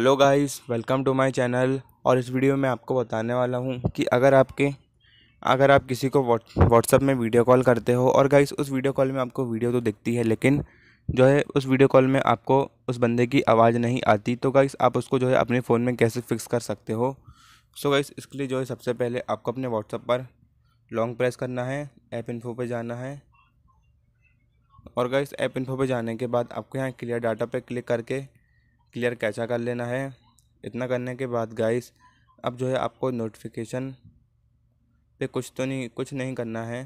hello guys welcome to my channel और इस video में आपको बताने वाला हूँ कि अगर आपके अगर आप किसी को व्हाट्सअप में वीडियो कॉल करते हो और गाइस उस वीडियो कॉल में आपको वीडियो तो दिखती है लेकिन जो है उस वीडियो कॉल में आपको उस बंदे की आवाज़ नहीं आती तो गाइस आप उसको जो है अपने फ़ोन में कैसे फिक्स कर सकते हो सो गाइस इसके लिए जो है सबसे पहले आपको अपने व्हाट्सअप पर लॉन्ग प्रेस करना है ऐप इन्फो पर जाना है और गाइस ऐप इन्फो पर जाने के बाद आपको यहाँ क्लियर डाटा पर क्लिक करके क्लियर कैचा कर लेना है इतना करने के बाद गाइस अब जो है आपको नोटिफिकेशन पे कुछ तो नहीं कुछ नहीं करना है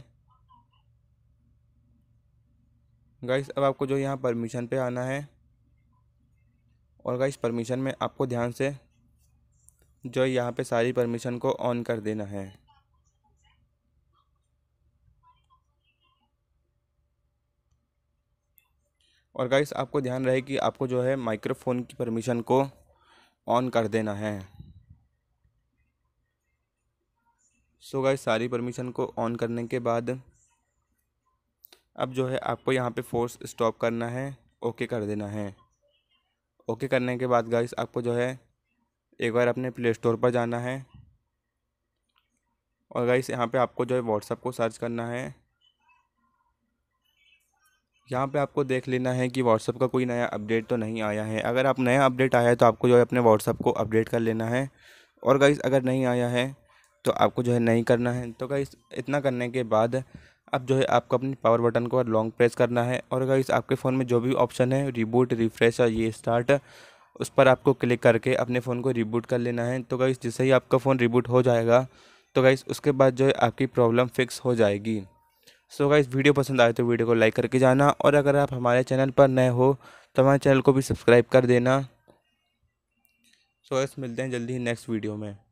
गाइस अब आपको जो यहाँ परमिशन पे आना है और गाइस परमिशन में आपको ध्यान से जो यहाँ पे सारी परमिशन को ऑन कर देना है और गाइस आपको ध्यान रहे कि आपको जो है माइक्रोफोन की परमिशन को ऑन कर देना है सो so गाइस सारी परमिशन को ऑन करने के बाद अब जो है आपको यहाँ पे फोर्स स्टॉप करना है ओके कर देना है ओके करने के बाद गाइस आपको जो है एक बार अपने प्ले स्टोर पर जाना है और गाइस यहाँ पे आपको जो है व्हाट्सअप को सर्च करना है यहाँ पे आपको देख लेना है कि व्हाट्सअप का कोई नया अपडेट तो नहीं आया है अगर आप नया अपडेट आया है तो आपको जो है अपने व्हाट्सअप को अपडेट कर लेना है और गाइस अगर नहीं आया है तो आपको जो है नहीं करना है तो गाइस इतना करने के बाद अब जो है आपको अपनी पावर बटन को लॉन्ग प्रेस करना है और गाइस आपके फ़ोन में जो भी ऑप्शन है रिबूट रिफ्रेश और ये स्टार्ट उस पर आपको क्लिक करके अपने फ़ोन को रिबूट कर लेना है तो गाइस जैसे ही आपका फ़ोन रिबूट हो जाएगा तो गाइस उसके बाद जो है आपकी प्रॉब्लम फिक्स हो जाएगी सो अगर वीडियो पसंद आए तो वीडियो को लाइक करके जाना और अगर आप हमारे चैनल पर नए हो तो हमारे चैनल को भी सब्सक्राइब कर देना सो so गाइस मिलते हैं जल्दी ही नेक्स्ट वीडियो में